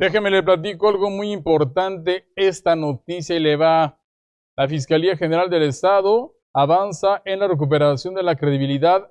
Déjeme le platico algo muy importante. Esta noticia y le va. La Fiscalía General del Estado avanza en la recuperación de la credibilidad,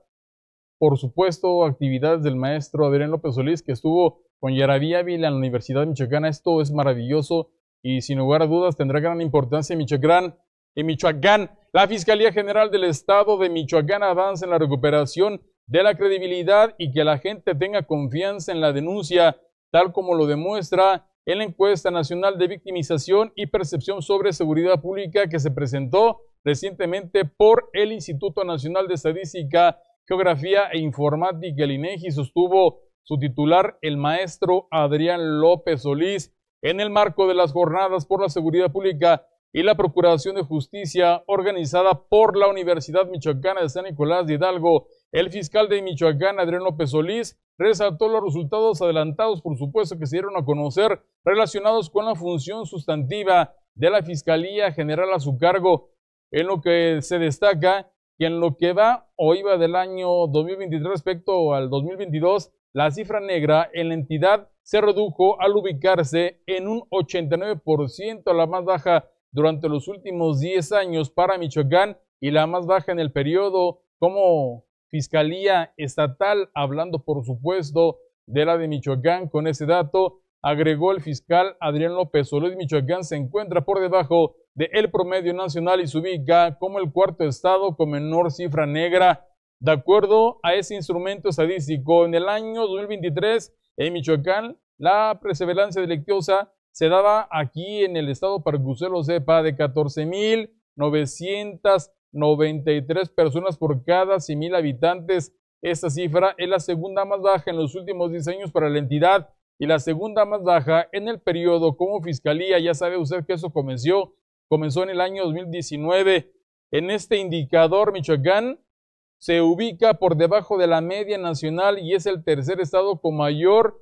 por supuesto, actividades del maestro Adrián López Solís, que estuvo con Yaraví Ávila en la Universidad Michoacana. Esto es maravilloso y sin lugar a dudas tendrá gran importancia en Michoacán. En Michoacán, la Fiscalía General del Estado de Michoacán avanza en la recuperación de la credibilidad y que la gente tenga confianza en la denuncia tal como lo demuestra en la encuesta nacional de victimización y percepción sobre seguridad pública que se presentó recientemente por el Instituto Nacional de Estadística, Geografía e Informática, el INEGI, e sostuvo su titular, el maestro Adrián López Solís, en el marco de las jornadas por la seguridad pública y la Procuración de Justicia organizada por la Universidad Michoacana de San Nicolás de Hidalgo el fiscal de Michoacán, Adriano López Solís, resaltó los resultados adelantados, por supuesto, que se dieron a conocer relacionados con la función sustantiva de la Fiscalía General a su cargo, en lo que se destaca que en lo que va o iba del año 2023 respecto al 2022, la cifra negra en la entidad se redujo al ubicarse en un 89% a la más baja durante los últimos 10 años para Michoacán y la más baja en el periodo como Fiscalía Estatal, hablando por supuesto de la de Michoacán, con ese dato agregó el fiscal Adrián López de Michoacán se encuentra por debajo del promedio nacional y se ubica como el cuarto estado con menor cifra negra. De acuerdo a ese instrumento estadístico, en el año 2023 en Michoacán, la perseverancia delictuosa se daba aquí en el estado, para que usted lo sepa, de 14.900 93 personas por cada 100.000 habitantes. Esta cifra es la segunda más baja en los últimos 10 años para la entidad y la segunda más baja en el periodo como fiscalía. Ya sabe usted que eso comenzó, comenzó en el año 2019. En este indicador, Michoacán se ubica por debajo de la media nacional y es el tercer estado con mayor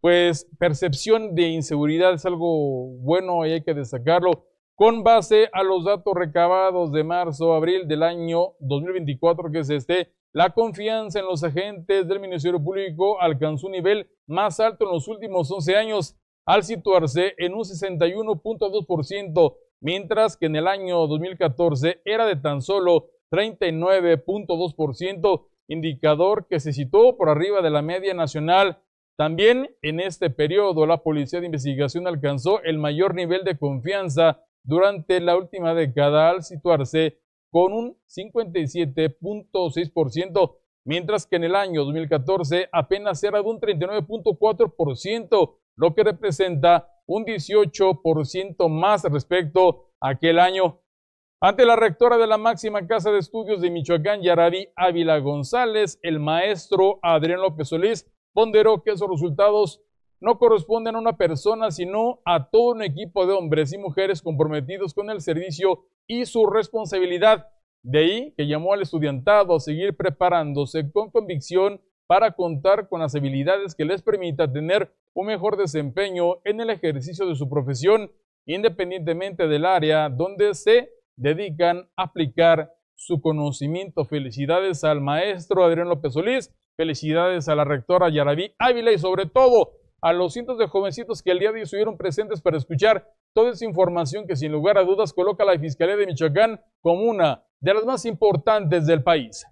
pues percepción de inseguridad es algo bueno y hay que destacarlo con base a los datos recabados de marzo-abril del año 2024, que es este, la confianza en los agentes del Ministerio Público alcanzó un nivel más alto en los últimos 11 años, al situarse en un 61.2%, mientras que en el año 2014 era de tan solo 39.2%, indicador que se situó por arriba de la media nacional. También en este periodo, la Policía de Investigación alcanzó el mayor nivel de confianza durante la última década al situarse con un 57.6%, mientras que en el año 2014 apenas era de un 39.4%, lo que representa un 18% más respecto a aquel año. Ante la rectora de la máxima casa de estudios de Michoacán, Yarabi Ávila González, el maestro Adrián López Solís ponderó que esos resultados no corresponden a una persona, sino a todo un equipo de hombres y mujeres comprometidos con el servicio y su responsabilidad. De ahí que llamó al estudiantado a seguir preparándose con convicción para contar con las habilidades que les permita tener un mejor desempeño en el ejercicio de su profesión, independientemente del área donde se dedican a aplicar su conocimiento. Felicidades al maestro Adrián López Solís, felicidades a la rectora Yaraví Ávila y sobre todo a los cientos de jovencitos que el día de hoy estuvieron presentes para escuchar toda esa información que sin lugar a dudas coloca a la Fiscalía de Michoacán como una de las más importantes del país.